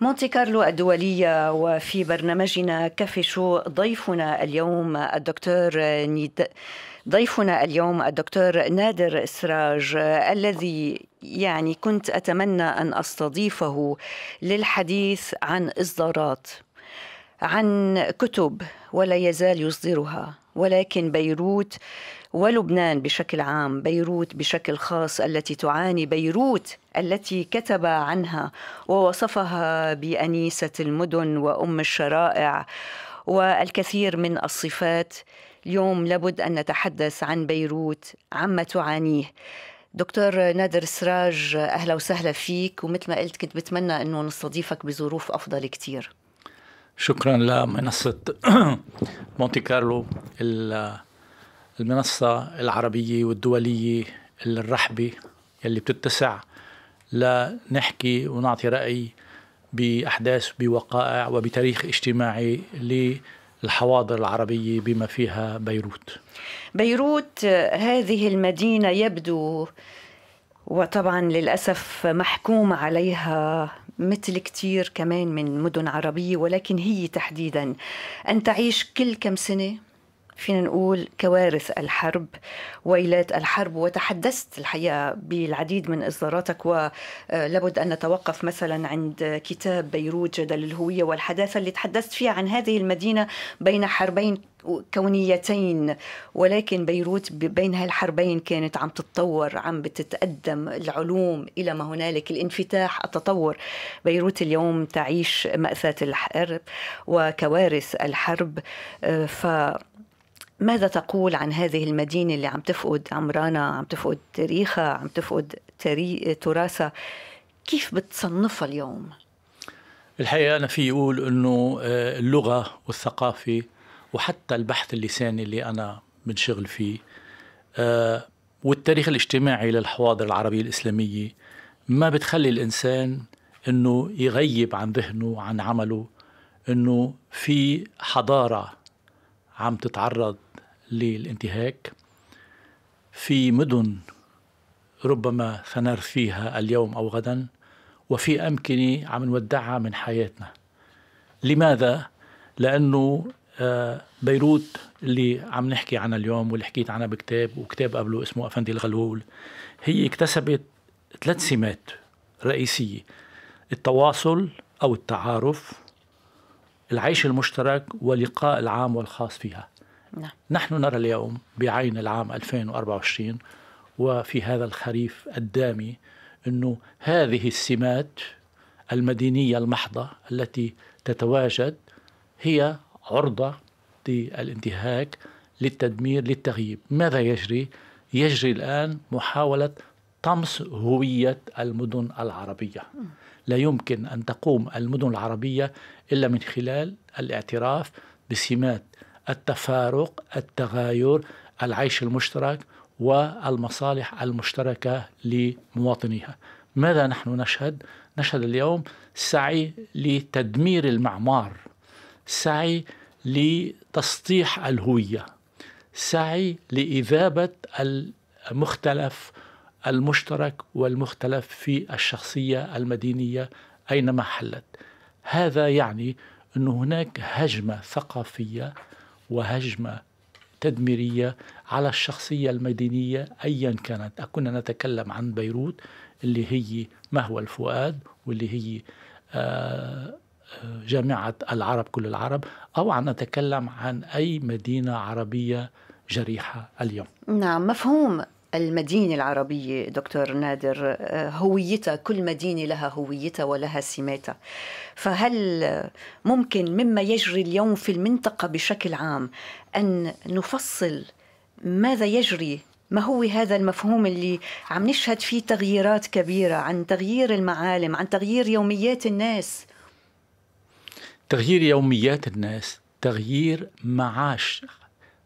مونتي كارلو الدولية وفي برنامجنا شو ضيفنا اليوم الدكتور نيد ضيفنا اليوم الدكتور نادر إسراج الذي يعني كنت أتمنى أن أستضيفه للحديث عن إصدارات عن كتب ولا يزال يصدرها ولكن بيروت ولبنان بشكل عام بيروت بشكل خاص التي تعاني بيروت التي كتب عنها ووصفها بانيسه المدن وام الشرائع والكثير من الصفات اليوم لابد ان نتحدث عن بيروت عما تعانيه دكتور نادر سراج اهلا وسهلا فيك ومثل ما قلت كنت بتمنى انه نستضيفك بظروف افضل كتير شكرا لمنصه مونتي كارلو المنصة العربية والدولية الرحبة يلي بتتسع لنحكي ونعطي رأي بأحداث بوقائع وبتاريخ اجتماعي للحواضر العربية بما فيها بيروت بيروت هذه المدينة يبدو وطبعا للأسف محكوم عليها مثل كثير كمان من مدن عربية ولكن هي تحديدا أن تعيش كل كم سنة فينا نقول كوارث الحرب ويلات الحرب وتحدثت الحقيقة بالعديد من إصداراتك ولابد أن نتوقف مثلا عند كتاب بيروت جدل الهوية والحداثة اللي تحدثت فيها عن هذه المدينة بين حربين كونيتين ولكن بيروت بين هالحربين كانت عم تتطور عم بتتقدم العلوم إلى ما هنالك الانفتاح التطور بيروت اليوم تعيش مأساة الحرب وكوارث الحرب ف ماذا تقول عن هذه المدينة اللي عم تفقد عمرانها عم تفقد تاريخها عم تفقد تري... تراثها كيف بتصنفها اليوم؟ الحقيقة أنا في يقول أنه آه، اللغة والثقافة وحتى البحث اللساني اللي أنا منشغل فيه آه، والتاريخ الاجتماعي للحواضر العربية الإسلامية ما بتخلي الإنسان أنه يغيب عن ذهنه عن عمله أنه في حضارة عم تتعرض للانتهاك في مدن ربما سنر فيها اليوم أو غدا وفي أمكنة عم نودعها من حياتنا لماذا؟ لأنه آه، بيروت اللي عم نحكي عنها اليوم واللي حكيت عنها بكتاب وكتاب قبله اسمه أفندي الغلول هي اكتسبت ثلاث سمات رئيسية التواصل أو التعارف العيش المشترك ولقاء العام والخاص فيها نعم. نحن نرى اليوم بعين العام 2024 وفي هذا الخريف الدامي أنه هذه السمات المدينية المحضة التي تتواجد هي عرضة للانتهاك للتدمير للتغييب ماذا يجري؟ يجري الآن محاولة طمس هوية المدن العربية لا يمكن أن تقوم المدن العربية إلا من خلال الاعتراف بسمات التفارق التغاير العيش المشترك والمصالح المشتركة لمواطنيها ماذا نحن نشهد؟ نشهد اليوم سعي لتدمير المعمار سعي لتسطيح الهوية سعي لإذابة المختلف المشترك والمختلف في الشخصية المدينية أينما حلت هذا يعني أن هناك هجمة ثقافية وهجمة تدميرية على الشخصية المدينية أيا كانت كنا نتكلم عن بيروت اللي هي مهوى الفؤاد واللي هي آه، آه، جامعة العرب كل العرب أو عن نتكلم عن أي مدينة عربية جريحة اليوم نعم مفهوم المدينة العربية دكتور نادر آه، هويتها كل مدينة لها هويتها ولها سماتها فهل ممكن مما يجري اليوم في المنطقة بشكل عام أن نفصل ماذا يجري ما هو هذا المفهوم اللي عم نشهد فيه تغييرات كبيرة عن تغيير المعالم عن تغيير يوميات الناس تغيير يوميات الناس تغيير معاش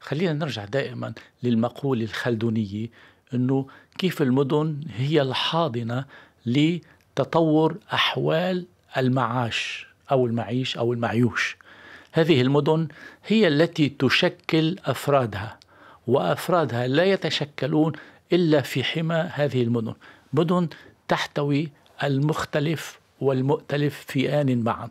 خلينا نرجع دائما للمقولة الخلدونية انه كيف المدن هي الحاضنه لتطور احوال المعاش او المعيش او المعيوش. هذه المدن هي التي تشكل افرادها وافرادها لا يتشكلون الا في حمى هذه المدن، مدن تحتوي المختلف والمؤتلف في آن معا.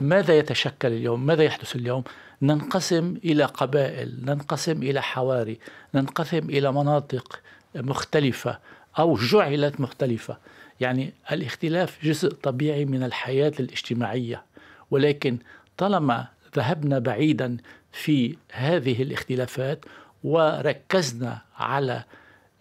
ماذا يتشكل اليوم؟ ماذا يحدث اليوم؟ ننقسم إلى قبائل ننقسم إلى حواري ننقسم إلى مناطق مختلفة أو جعلت مختلفة يعني الاختلاف جزء طبيعي من الحياة الاجتماعية ولكن طالما ذهبنا بعيدا في هذه الاختلافات وركزنا على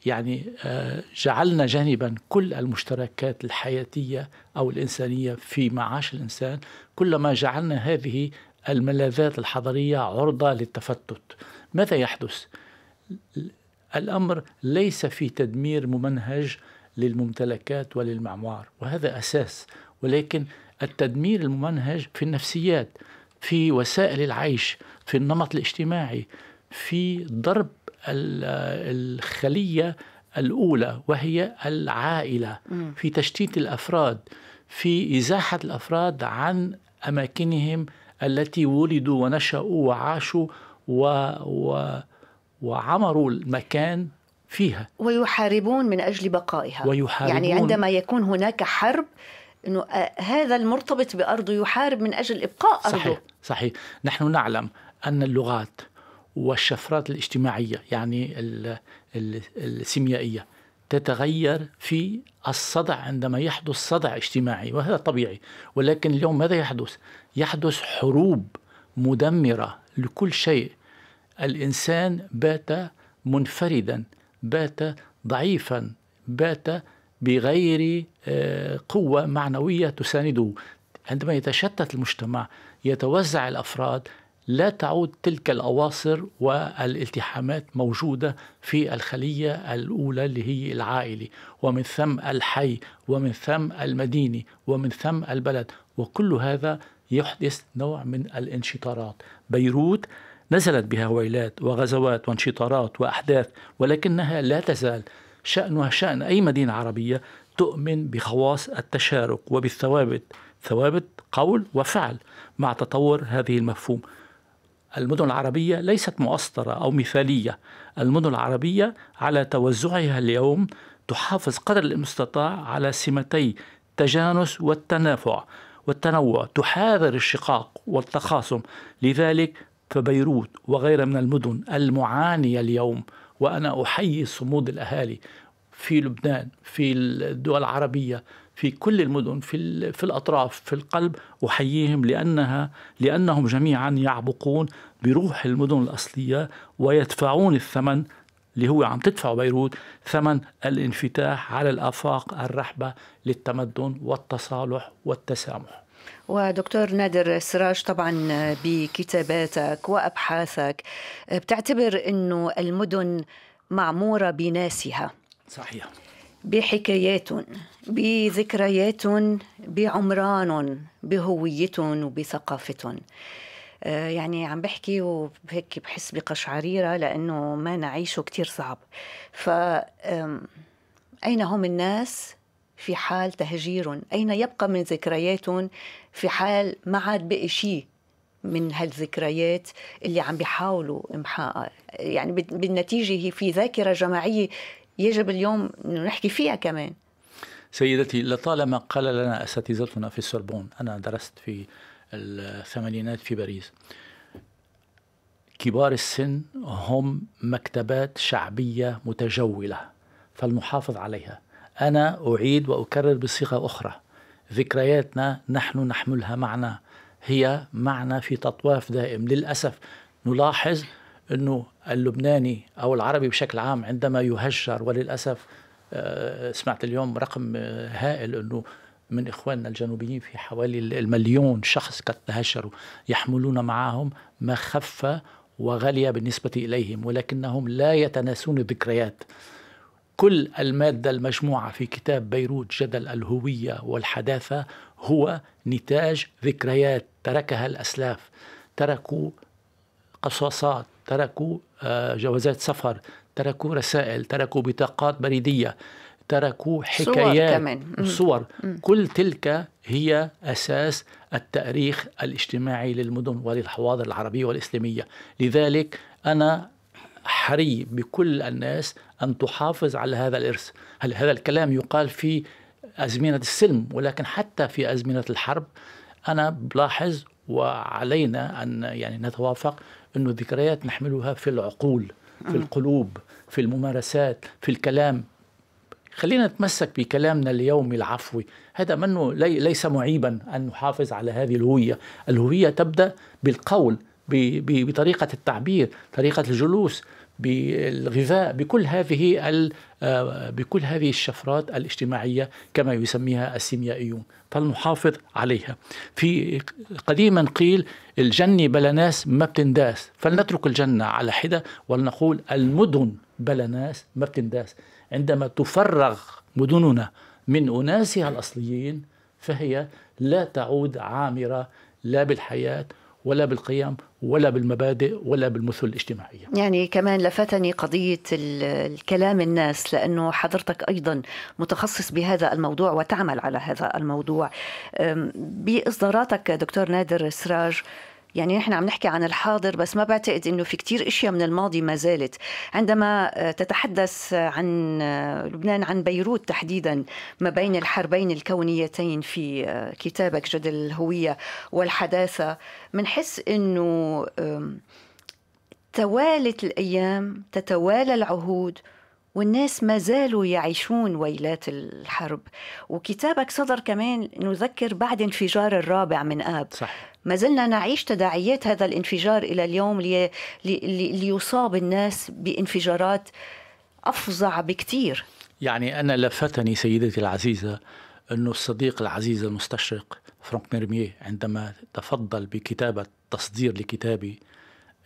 يعني آه، جعلنا جانبا كل المشتركات الحياتية أو الإنسانية في معاش الإنسان كلما جعلنا هذه الملاذات الحضرية عرضة للتفتت ماذا يحدث؟ الأمر ليس في تدمير ممنهج للممتلكات وللمعمار وهذا أساس ولكن التدمير الممنهج في النفسيات في وسائل العيش في النمط الاجتماعي في ضرب الخلية الأولى وهي العائلة في تشتيت الأفراد في إزاحة الأفراد عن أماكنهم التي ولدوا ونشأوا وعاشوا و... و... وعمروا المكان فيها ويحاربون من أجل بقائها ويحاربون يعني عندما يكون هناك حرب أنه آه، هذا المرتبط بأرضه يحارب من أجل إبقاء أرضه صحيح صحيح نحن نعلم أن اللغات والشفرات الاجتماعية يعني ال... ال... السيميائية تتغير في الصدع عندما يحدث صدع اجتماعي وهذا طبيعي ولكن اليوم ماذا يحدث؟ يحدث حروب مدمره لكل شيء الانسان بات منفردا بات ضعيفا بات بغير آه، قوه معنويه تسانده عندما يتشتت المجتمع يتوزع الافراد لا تعود تلك الاواصر والالتحامات موجوده في الخليه الاولى اللي هي العائله ومن ثم الحي ومن ثم المدينه ومن ثم البلد وكل هذا يحدث نوع من الانشطارات بيروت نزلت بها ويلات وغزوات وانشطارات وأحداث ولكنها لا تزال شأنها شأن أي مدينة عربية تؤمن بخواص التشارك وبالثوابت ثوابت قول وفعل مع تطور هذه المفهوم المدن العربية ليست مؤسطرة أو مثالية المدن العربية على توزعها اليوم تحافظ قدر المستطاع على سمتي التجانس والتنافع والتنوع تحاذر الشقاق والتخاصم لذلك فبيروت وغيرها من المدن المعانية اليوم وأنا أحيي صمود الأهالي في لبنان في الدول العربية في كل المدن في, في الأطراف في القلب أحييهم لأنها لأنهم جميعا يعبقون بروح المدن الأصلية ويدفعون الثمن اللي هو عم تدفع بيروت ثمن الانفتاح على الآفاق الرحبة للتمدن والتصالح والتسامح ودكتور نادر سراج طبعا بكتاباتك وابحاثك بتعتبر انه المدن معموره بناسها صحيح بحكايات بذكريات بعمران بهويتهم وبثقافتهم آه، يعني عم بحكي وهيك بحس بقشعريرة لأنه ما نعيشه كتير صعب ف أين هم الناس في حال تهجير أين يبقى من ذكرياتهم في حال ما عاد بقي شيء من هالذكريات اللي عم بيحاولوا امحائها يعني بالنتيجة هي في ذاكرة جماعية يجب اليوم انه نحكي فيها كمان سيدتي لطالما قال لنا اساتذتنا في السربون انا درست في الثمانينات في باريس كبار السن هم مكتبات شعبية متجولة فلنحافظ عليها أنا أعيد وأكرر بصيغة أخرى ذكرياتنا نحن نحملها معنا هي معنا في تطواف دائم للأسف نلاحظ أنه اللبناني أو العربي بشكل عام عندما يهجر وللأسف آه، سمعت اليوم رقم آه، هائل أنه من إخواننا الجنوبيين في حوالي المليون شخص قد تهشروا يحملون معهم ما خف وغلي بالنسبة إليهم ولكنهم لا يتناسون الذكريات كل المادة المجموعة في كتاب بيروت جدل الهوية والحداثة هو نتاج ذكريات تركها الأسلاف تركوا قصاصات تركوا آه، جوازات سفر تركوا رسائل تركوا بطاقات بريدية تركوا حكايات صور, كمان. صور. كل تلك هي أساس التأريخ الاجتماعي للمدن وللحواضر العربية والإسلامية لذلك أنا حري بكل الناس أن تحافظ على هذا الإرث هل هذا الكلام يقال في أزمنة السلم ولكن حتى في أزمنة الحرب أنا بلاحظ وعلينا أن يعني نتوافق أنه الذكريات نحملها في العقول في القلوب في الممارسات في الكلام خلينا نتمسك بكلامنا اليومي العفوي هذا منه لي ليس معيبا أن نحافظ على هذه الهوية الهوية تبدأ بالقول بطريقة التعبير طريقة الجلوس بالغذاء بكل هذه آه، بكل هذه الشفرات الاجتماعيه كما يسميها السيميائيون فلنحافظ عليها في قديما قيل الجنه بلا ناس ما بتنداس فلنترك الجنه على حده ولنقول المدن بلا ناس ما بتنداس عندما تفرغ مدننا من أناسها الأصليين فهي لا تعود عامرة لا بالحياة ولا بالقيم ولا بالمبادئ ولا بالمثل الاجتماعية يعني كمان لفتني قضية الكلام الناس لأنه حضرتك أيضا متخصص بهذا الموضوع وتعمل على هذا الموضوع بإصداراتك دكتور نادر سراج يعني نحن عم نحكي عن الحاضر بس ما بعتقد انه في كتير اشياء من الماضي ما زالت عندما آه، تتحدث عن آه، لبنان عن بيروت تحديدا ما بين الحربين الكونيتين في آه، كتابك جد الهويه والحداثه بنحس انه توالت الايام تتوالى العهود والناس ما زالوا يعيشون ويلات الحرب وكتابك صدر كمان نذكر بعد انفجار الرابع من آب صح. ما زلنا نعيش تداعيات هذا الانفجار إلى اليوم لي... لي... ليصاب الناس بانفجارات أفظع بكثير يعني أنا لفتني سيدتي العزيزة أنه الصديق العزيز المستشرق فرانك ميرميه عندما تفضل بكتابة تصدير لكتابي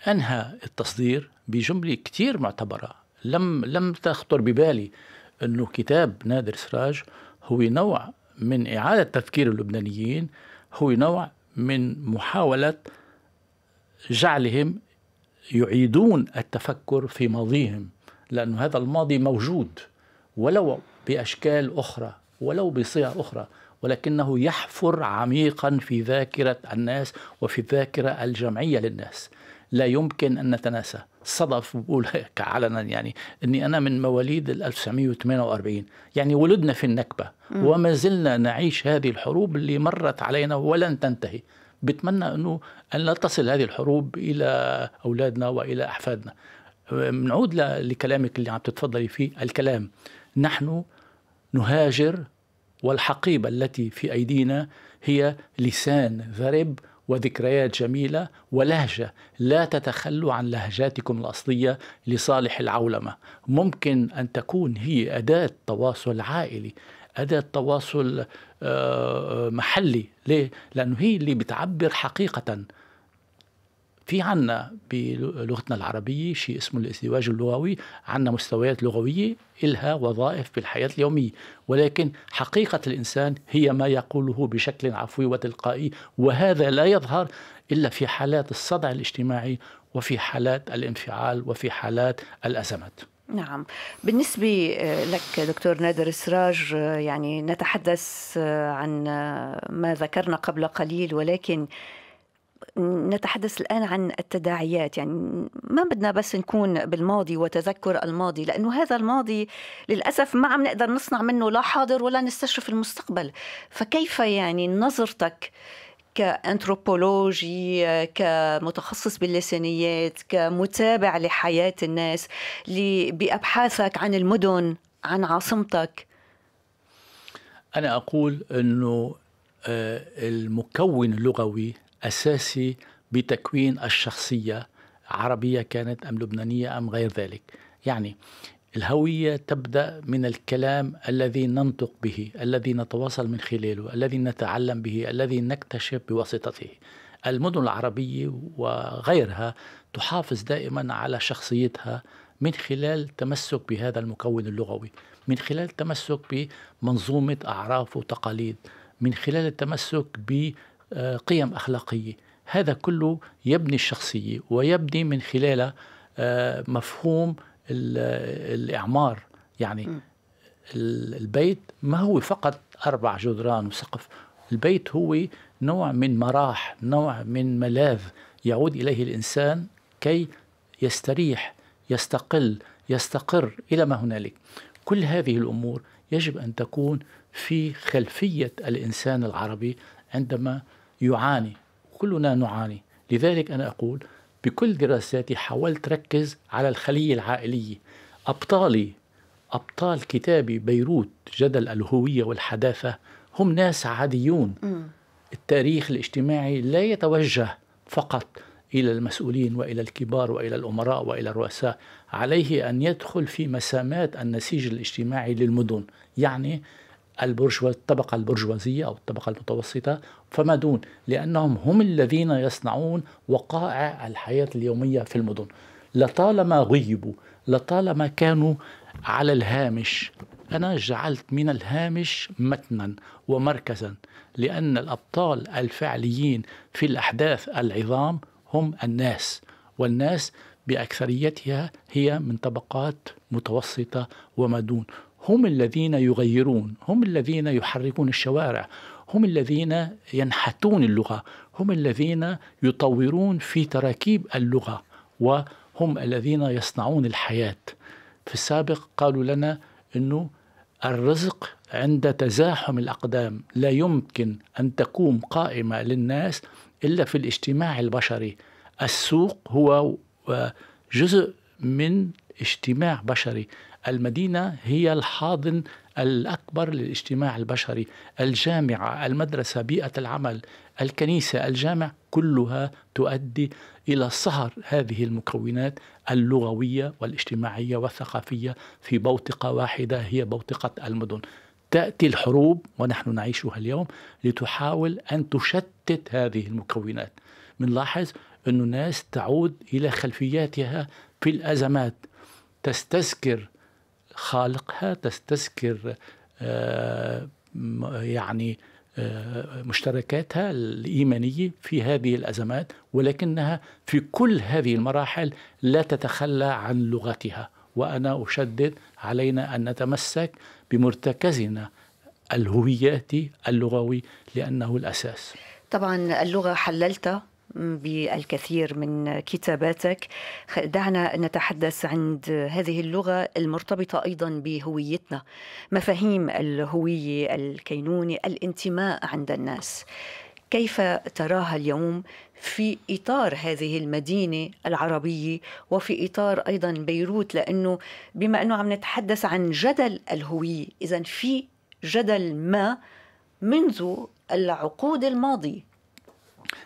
أنهى التصدير بجملة كتير معتبرة لم لم تخطر ببالي انه كتاب نادر سراج هو نوع من اعاده تفكير اللبنانيين هو نوع من محاوله جعلهم يعيدون التفكر في ماضيهم لأن هذا الماضي موجود ولو بأشكال أخرى ولو بصيغ أخرى ولكنه يحفر عميقا في ذاكرة الناس وفي الذاكرة الجمعية للناس لا يمكن أن نتناسى صدف بقول هيك علنا يعني اني انا من مواليد 1948 يعني ولدنا في النكبه وما زلنا نعيش هذه الحروب اللي مرت علينا ولن تنتهي بتمنى انه ان لا تصل هذه الحروب الى اولادنا والى احفادنا بنعود لكلامك اللي عم تتفضلي فيه الكلام نحن نهاجر والحقيبه التي في ايدينا هي لسان ذرب وذكريات جميلة ولهجة لا تتخلوا عن لهجاتكم الأصلية لصالح العولمة ممكن أن تكون هي أداة تواصل عائلي أداة تواصل آه، محلي ليه؟ لأنه هي اللي بتعبر حقيقة في عنا بلغتنا العربية شيء اسمه الازدواج اللغوي عنا مستويات لغوية إلها وظائف في الحياة اليومية ولكن حقيقة الإنسان هي ما يقوله بشكل عفوي وتلقائي وهذا لا يظهر إلا في حالات الصدع الاجتماعي وفي حالات الانفعال وفي حالات الأزمات نعم بالنسبة آه، لك دكتور نادر السراج آه، يعني نتحدث آه، عن ما ذكرنا قبل قليل ولكن نتحدث الآن عن التداعيات يعني ما بدنا بس نكون بالماضي وتذكر الماضي لأنه هذا الماضي للأسف ما عم نقدر نصنع منه لا حاضر ولا نستشرف المستقبل فكيف يعني نظرتك كأنثروبولوجي كمتخصص باللسانيات كمتابع لحياة الناس بأبحاثك عن المدن عن عاصمتك أنا أقول أنه آه، المكون اللغوي أساسي بتكوين الشخصية عربية كانت أم لبنانية أم غير ذلك يعني الهوية تبدأ من الكلام الذي ننطق به الذي نتواصل من خلاله الذي نتعلم به الذي نكتشف بواسطته المدن العربية وغيرها تحافظ دائما على شخصيتها من خلال تمسك بهذا المكون اللغوي من خلال تمسك بمنظومة أعراف وتقاليد من خلال التمسك آه، قيم أخلاقية هذا كله يبني الشخصية ويبني من خلاله آه، مفهوم الإعمار يعني البيت ما هو فقط أربع جدران وسقف البيت هو نوع من مراح نوع من ملاذ يعود إليه الإنسان كي يستريح يستقل يستقر إلى ما هنالك كل هذه الأمور يجب أن تكون في خلفية الإنسان العربي عندما يعاني كلنا نعاني لذلك أنا أقول بكل دراساتي حاولت ركز على الخلية العائلية أبطالي أبطال كتابي بيروت جدل الهوية والحداثة هم ناس عاديون التاريخ الاجتماعي لا يتوجه فقط إلى المسؤولين وإلى الكبار وإلى الأمراء وإلى الرؤساء عليه أن يدخل في مسامات النسيج الاجتماعي للمدن يعني البرجوا الطبقة البرجوازية أو الطبقة المتوسطة فما دون لأنهم هم الذين يصنعون وقائع الحياة اليومية في المدن لطالما غيبوا لطالما كانوا على الهامش أنا جعلت من الهامش متنا ومركزا لأن الأبطال الفعليين في الأحداث العظام هم الناس والناس بأكثريتها هي من طبقات متوسطة وما دون هم الذين يغيرون هم الذين يحركون الشوارع هم الذين ينحتون اللغة هم الذين يطورون في تراكيب اللغة وهم الذين يصنعون الحياة في السابق قالوا لنا أنه الرزق عند تزاحم الأقدام لا يمكن أن تقوم قائمة للناس إلا في الاجتماع البشري السوق هو آه، جزء من اجتماع بشري المدينة هي الحاضن الأكبر للاجتماع البشري الجامعة المدرسة بيئة العمل الكنيسة الجامع كلها تؤدي إلى صهر هذه المكونات اللغوية والاجتماعية والثقافية في بوتقة واحدة هي بوتقة المدن تأتي الحروب ونحن نعيشها اليوم لتحاول أن تشتت هذه المكونات بنلاحظ أن الناس تعود إلى خلفياتها في الأزمات تستذكر خالقها تستذكر آه، يعني آه، مشتركاتها الإيمانية في هذه الأزمات ولكنها في كل هذه المراحل لا تتخلى عن لغتها وأنا أشدد علينا أن نتمسك بمرتكزنا الهوياتي اللغوي لأنه الأساس طبعا اللغة حللتها بالكثير من كتاباتك دعنا نتحدث عند هذه اللغة المرتبطة أيضا بهويتنا مفاهيم الهوية الكينونة الانتماء عند الناس كيف تراها اليوم في اطار هذه المدينه العربيه وفي اطار ايضا بيروت لانه بما انه عم نتحدث عن جدل الهويه اذا في جدل ما منذ العقود الماضيه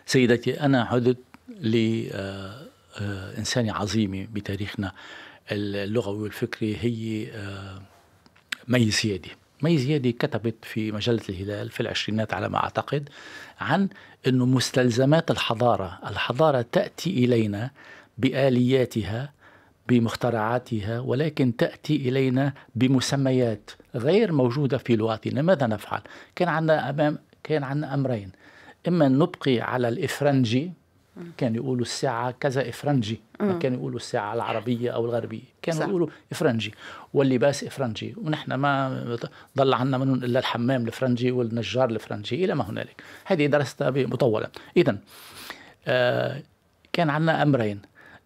سيدتي أنا عدت لإنسانة آه، آه، عظيمة بتاريخنا اللغوي والفكري هي مي زيادة مي زيادة كتبت في مجلة الهلال في العشرينات على ما أعتقد عن أنه مستلزمات الحضارة الحضارة تأتي إلينا بآلياتها بمخترعاتها ولكن تأتي إلينا بمسميات غير موجودة في لغتنا ماذا نفعل؟ كان عندنا أمام كان عندنا أمرين اما ان نبقي على الافرنجي كان يقولوا الساعة كذا إفرنجي ما كانوا يقولوا الساعة العربية أو الغربية كانوا يقولوا إفرنجي واللباس إفرنجي ونحن ما ضل عنا منهم إلا الحمام الإفرنجي والنجار الإفرنجي إلى ما هنالك هذه درستها مطولا إذا آه كان عنا أمرين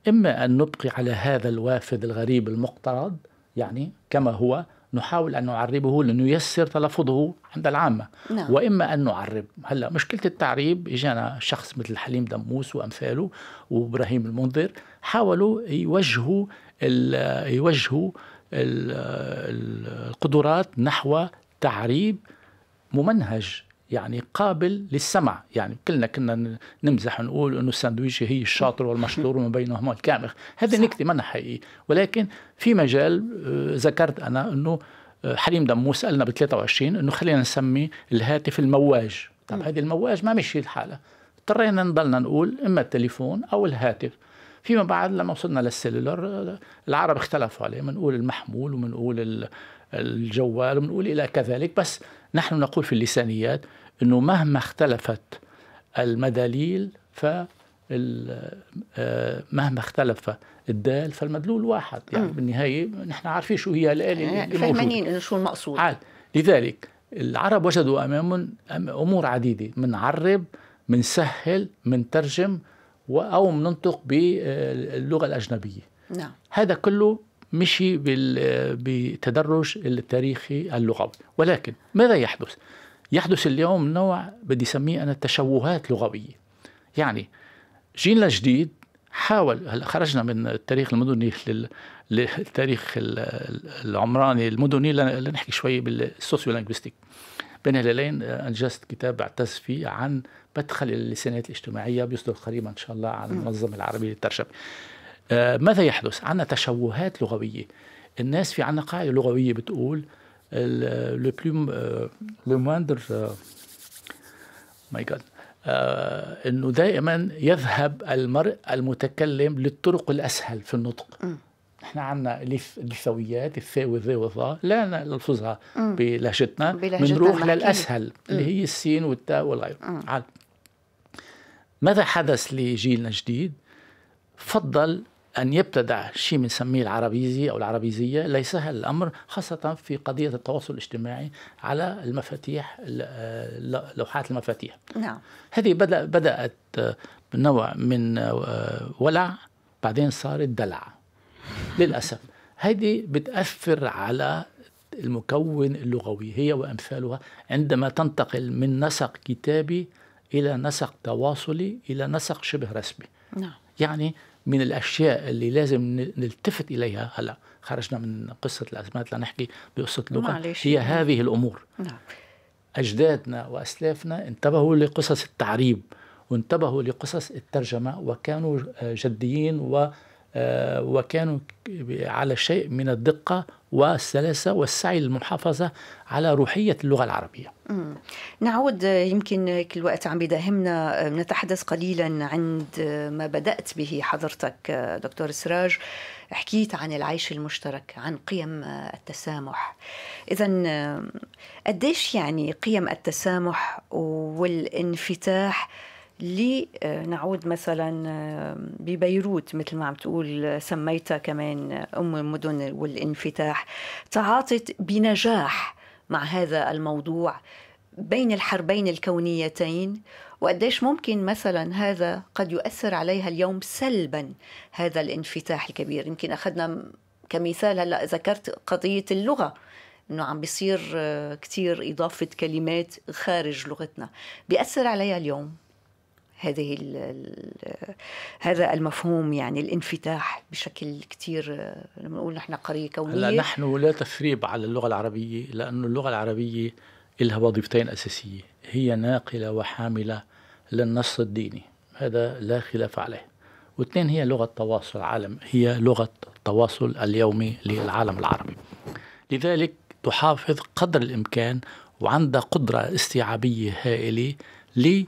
إما أن نبقي على هذا الوافد الغريب المقترض يعني كما هو نحاول أن نعربه لنيسر تلفظه عند العامة نعم. وإما أن نعرب هلا مشكلة التعريب إجانا شخص مثل حليم دموس وأمثاله وإبراهيم المنذر حاولوا يوجهوا يوجهوا القدرات نحو تعريب ممنهج يعني قابل للسمع يعني كلنا كنا نمزح ونقول انه السندويشه هي الشاطر والمشطور وما بينهما الكامخ هذه نكته ما حقيقي ولكن في مجال آه، ذكرت انا انه آه، حليم دموس قالنا ب 23 انه خلينا نسمي الهاتف المواج طب هذه المواج ما مشي الحالة اضطرينا نضلنا نقول اما التليفون او الهاتف فيما بعد لما وصلنا للسيلولر آه، العرب اختلفوا عليه بنقول المحمول وبنقول الجوال وبنقول الى كذلك بس نحن نقول في اللسانيات انه مهما اختلفت المداليل ف آه، مهما اختلف الدال فالمدلول واحد يعني م. بالنهايه نحن عارفين شو هي الاله يعني فاهمين انه شو المقصود عال. لذلك العرب وجدوا امامهم امور عديده منعرب منسهل منترجم او مننطق باللغه الاجنبيه نعم هذا كله مشي بالتدرج التاريخي اللغوي ولكن ماذا يحدث يحدث اليوم نوع بدي اسميه انا تشوهات لغويه يعني جيلنا الجديد حاول هلا خرجنا من التاريخ المدني للتاريخ العمراني المدني لنحكي شوي بالسوسيولينغويستيك بين هلالين آه، انجزت كتاب بعتز فيه عن مدخل اللسانات الاجتماعيه بيصدر قريبا ان شاء الله على المنظمه العربيه للترجمه. آه، ماذا يحدث؟ عندنا تشوهات لغويه. الناس في عندنا قاعده لغويه بتقول le plus euh, le moindre ماي euh, جاد euh, انه دائما يذهب المرء المتكلم للطرق الاسهل في النطق احنا عندنا اللثويات الثاء والذي والظاء لا نلفظها بلهجتنا بنروح للاسهل اللي هي السين والتاء والغير ماذا حدث لجيلنا الجديد فضل أن يبتدع شيء بنسميه العربيزي أو العربيزية ليس سهل الأمر خاصة في قضية التواصل الاجتماعي على المفاتيح لوحات المفاتيح نعم. هذه بدأ بدأت نوع من آه، ولع بعدين صارت دلع للأسف هذه بتأثر على المكون اللغوي هي وأمثالها عندما تنتقل من نسق كتابي إلى نسق تواصلي إلى نسق شبه رسمي نعم. يعني من الاشياء اللي لازم نلتفت اليها هلا خرجنا من قصه الازمات لنحكي بقصه اللغه هي هذه الامور نعم. اجدادنا واسلافنا انتبهوا لقصص التعريب وانتبهوا لقصص الترجمه وكانوا جديين و آه، وكانوا على شيء من الدقة والسلاسة والسعي للمحافظة على روحية اللغة العربية نعود آه، يمكن كل وقت عم بداهمنا آه، نتحدث قليلا عند ما بدأت به حضرتك دكتور سراج حكيت عن العيش المشترك عن قيم التسامح إذا قديش يعني قيم التسامح والانفتاح لنعود مثلا ببيروت مثل ما عم تقول سميتها كمان ام المدن والانفتاح تعاطت بنجاح مع هذا الموضوع بين الحربين الكونيتين وقديش ممكن مثلا هذا قد يؤثر عليها اليوم سلبا هذا الانفتاح الكبير يمكن اخذنا كمثال هلا ذكرت قضيه اللغه انه عم بيصير آه، كثير اضافه كلمات خارج لغتنا بياثر عليها اليوم هذه هذا المفهوم يعني الانفتاح بشكل كثير لما نقول نحن قرية كونية لا نحن لا تثريب على اللغة العربية لانه اللغة العربية لها وظيفتين أساسية هي ناقلة وحاملة للنص الديني هذا لا خلاف عليه واثنين هي لغة تواصل عالم هي لغة التواصل اليومي للعالم العربي لذلك تحافظ قدر الإمكان وعندها قدرة استيعابية هائلة لي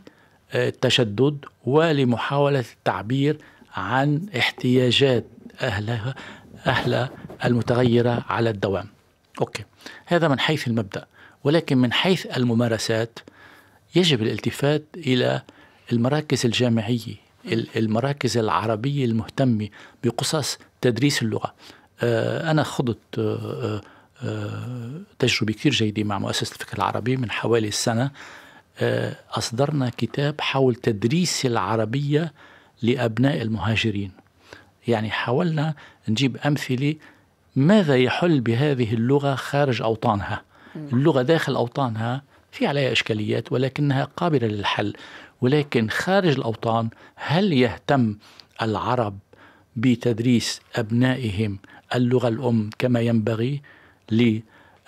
التشدد ولمحاولة التعبير عن احتياجات أهلها أهلها المتغيرة على الدوام أوكي هذا من حيث المبدأ ولكن من حيث الممارسات يجب الالتفات إلى المراكز الجامعية المراكز العربية المهتمة بقصص تدريس اللغة آه، أنا خضت آه، آه، تجربة كثير جيدة مع مؤسسة الفكر العربي من حوالي سنة آه، أصدرنا كتاب حول تدريس العربية لأبناء المهاجرين يعني حاولنا نجيب أمثلة ماذا يحل بهذه اللغة خارج أوطانها اللغة داخل أوطانها في عليها إشكاليات ولكنها قابلة للحل ولكن خارج الأوطان هل يهتم العرب بتدريس أبنائهم اللغة الأم كما ينبغي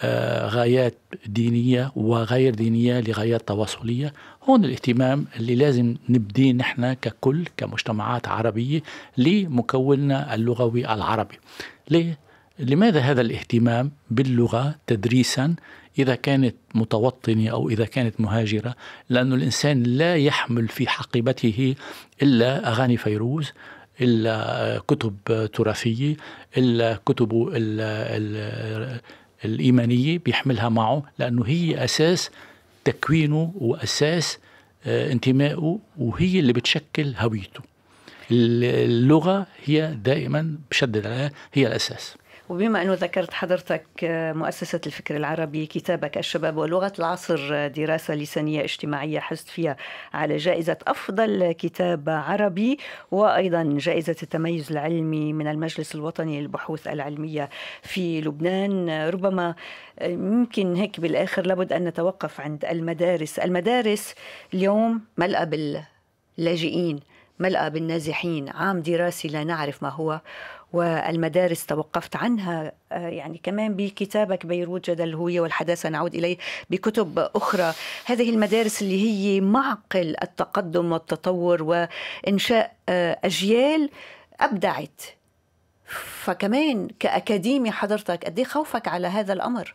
آه، غايات دينية وغير دينية لغايات تواصلية هون الاهتمام اللي لازم نبدي نحن ككل كمجتمعات عربية لمكوننا اللغوي العربي ليه؟ لماذا هذا الاهتمام باللغة تدريسا إذا كانت متوطنة أو إذا كانت مهاجرة لأن الإنسان لا يحمل في حقيبته إلا أغاني فيروز إلا كتب تراثية إلا كتب ال ال الإيمانية بيحملها معه لأنه هي أساس تكوينه وأساس آه، انتمائه وهي اللي بتشكل هويته اللغة هي دائما بشدد عليها هي الأساس وبما أنه ذكرت حضرتك آه، مؤسسة الفكر العربي كتابك الشباب ولغة العصر آه، دراسة لسانية اجتماعية حزت فيها على جائزة أفضل كتاب عربي وأيضا جائزة التميز العلمي من المجلس الوطني للبحوث العلمية في لبنان ربما ممكن آه، هيك بالآخر لابد أن نتوقف عند المدارس المدارس اليوم ملأة باللاجئين ملأة بالنازحين عام دراسي لا نعرف ما هو والمدارس توقفت عنها آه، يعني كمان بكتابك بيروت جدل الهوية والحداثة نعود إليه بكتب أخرى هذه المدارس اللي هي معقل التقدم والتطور وإنشاء آه، أجيال أبدعت فكمان كأكاديمي حضرتك قد إيه خوفك على هذا الأمر؟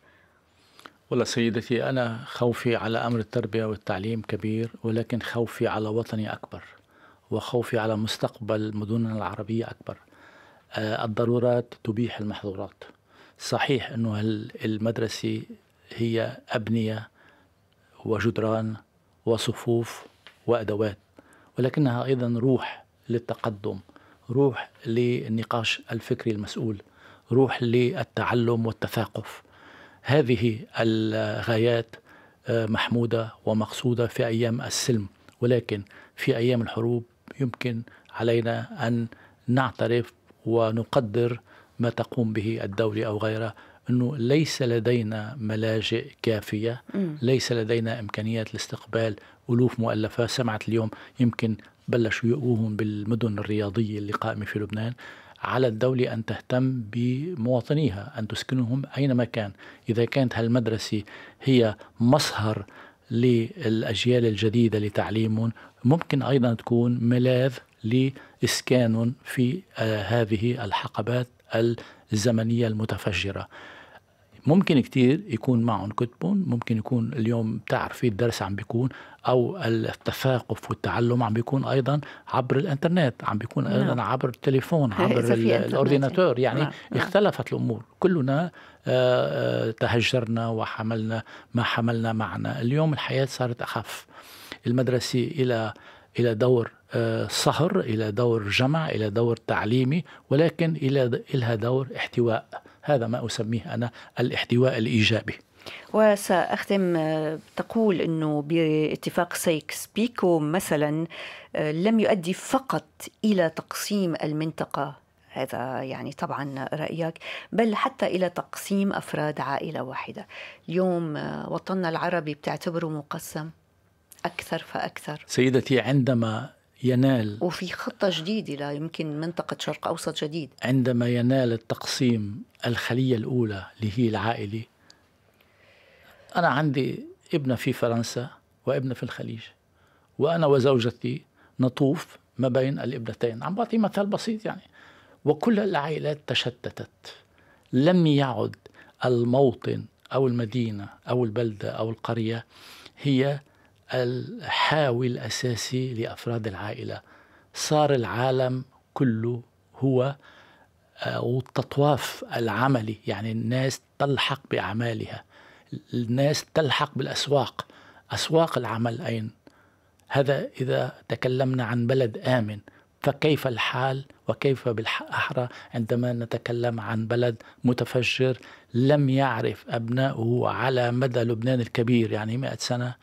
والله سيدتي أنا خوفي على أمر التربية والتعليم كبير ولكن خوفي على وطني أكبر وخوفي على مستقبل مدننا العربية أكبر آه، الضرورات تبيح المحظورات صحيح أنه المدرسة هي أبنية وجدران وصفوف وأدوات ولكنها أيضا روح للتقدم روح للنقاش الفكري المسؤول روح للتعلم والتثاقف هذه الغايات آه، محمودة ومقصودة في أيام السلم ولكن في أيام الحروب يمكن علينا أن نعترف ونقدر ما تقوم به الدولة أو غيرها أنه ليس لدينا ملاجئ كافية ليس لدينا إمكانيات لاستقبال ألوف مؤلفة سمعت اليوم يمكن بلشوا يقوهم بالمدن الرياضية اللي قائمة في لبنان على الدولة أن تهتم بمواطنيها أن تسكنهم أينما كان إذا كانت هالمدرسة هي مصهر للأجيال الجديدة لتعليمهم ممكن أيضا تكون ملاذ لإسكان في آه، هذه الحقبات الزمنية المتفجرة ممكن كتير يكون معهم كتبهم ممكن يكون اليوم بتعرفي الدرس عم بيكون او التثاقف والتعلم عم بيكون ايضا عبر الانترنت عم بيكون ايضا نعم. عبر التليفون عبر الاورديناتور يعني نعم،, نعم. اختلفت الامور كلنا آه، آه، تهجرنا وحملنا ما حملنا معنا اليوم الحياه صارت اخف المدرسه الى الى دور صهر إلى دور جمع إلى دور تعليمي ولكن إلى إلها دور احتواء هذا ما أسميه أنا الاحتواء الإيجابي وسأختم آه، تقول أنه باتفاق سايكس بيكو مثلا آه، لم يؤدي فقط إلى تقسيم المنطقة هذا يعني طبعا رأيك بل حتى إلى تقسيم أفراد عائلة واحدة اليوم آه، وطننا العربي بتعتبره مقسم أكثر فأكثر سيدتي عندما ينال وفي خطة جديدة لا يمكن منطقة شرق أوسط جديد عندما ينال التقسيم الخلية الأولى اللي هي العائلة أنا عندي ابنة في فرنسا وابنة في الخليج وأنا وزوجتي نطوف ما بين الابنتين عم بعطي مثال بسيط يعني وكل العائلات تشتتت لم يعد الموطن أو المدينة أو البلدة أو القرية هي الحاوي الأساسي لأفراد العائلة صار العالم كله هو آه، والتطواف العملي يعني الناس تلحق بأعمالها الناس تلحق بالأسواق أسواق العمل أين هذا إذا تكلمنا عن بلد آمن فكيف الحال وكيف بالأحرى عندما نتكلم عن بلد متفجر لم يعرف ابناؤه على مدى لبنان الكبير يعني مئة سنة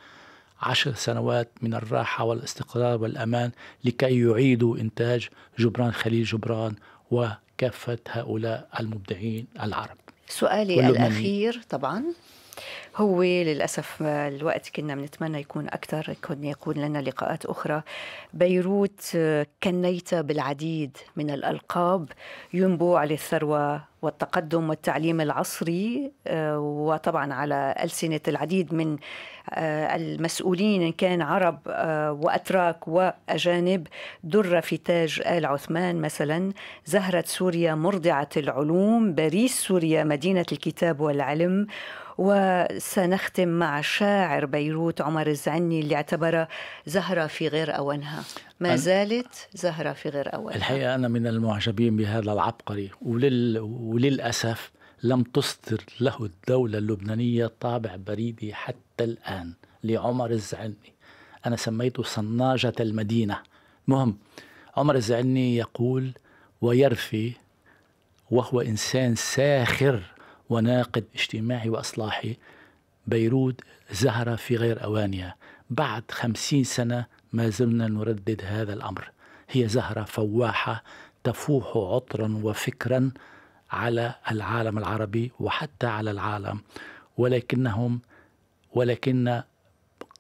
عشر سنوات من الراحة والاستقرار والأمان لكي يعيدوا إنتاج جبران خليل جبران وكافة هؤلاء المبدعين العرب سؤالي الأخير طبعا هو للأسف الوقت كنا بنتمنى يكون أكثر يكون يكون لنا لقاءات أخرى بيروت كنيت بالعديد من الألقاب ينبوع للثروة والتقدم والتعليم العصري آه، وطبعا على ألسنة العديد من آه، المسؤولين إن كان عرب آه، وأتراك وأجانب در في تاج آل عثمان مثلا زهرة سوريا مرضعة العلوم باريس سوريا مدينة الكتاب والعلم وسنختم مع شاعر بيروت عمر الزعني اللي اعتبر زهرة في غير أوانها ما زالت زهرة في غير أوانها الحقيقة أنا من المعجبين بهذا العبقري ولل... وللأسف لم تصدر له الدولة اللبنانية طابع بريدي حتى الآن لعمر الزعني أنا سميته صناجة المدينة مهم عمر الزعني يقول ويرفي وهو إنسان ساخر وناقد اجتماعي وإصلاحي بيروت زهرة في غير أوانها بعد خمسين سنة ما زلنا نردد هذا الأمر هي زهرة فواحة تفوح عطرا وفكرا على العالم العربي وحتى على العالم ولكنهم ولكن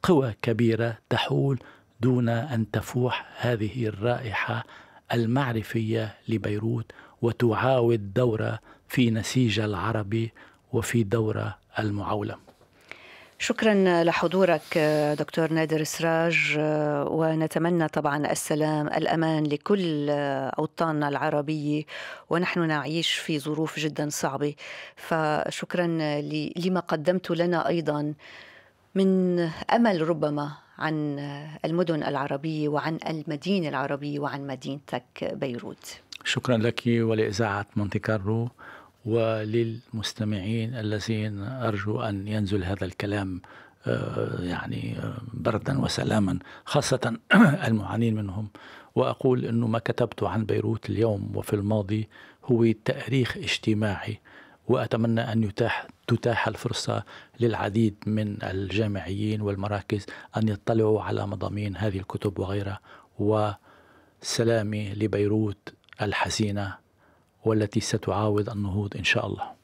قوى كبيرة تحول دون أن تفوح هذه الرائحة المعرفية لبيروت وتعاود دورها في نسيج العربي وفي دورة المعولم شكرا لحضورك دكتور نادر سراج ونتمنى طبعا السلام الامان لكل اوطاننا العربيه ونحن نعيش في ظروف جدا صعبه فشكرا لما قدمت لنا ايضا من امل ربما عن المدن العربيه وعن المدينه العربيه وعن مدينتك بيروت شكرا لك ولاذاعه مونتي كارلو وللمستمعين الذين أرجو أن ينزل هذا الكلام آه، يعني آه، بردا وسلاما خاصة المعانين منهم وأقول أنه ما كتبت عن بيروت اليوم وفي الماضي هو تأريخ اجتماعي وأتمنى أن يتاح تتاح الفرصة للعديد من الجامعيين والمراكز أن يطلعوا على مضامين هذه الكتب وغيرها وسلامي لبيروت الحزينة والتي ستعاود النهوض إن شاء الله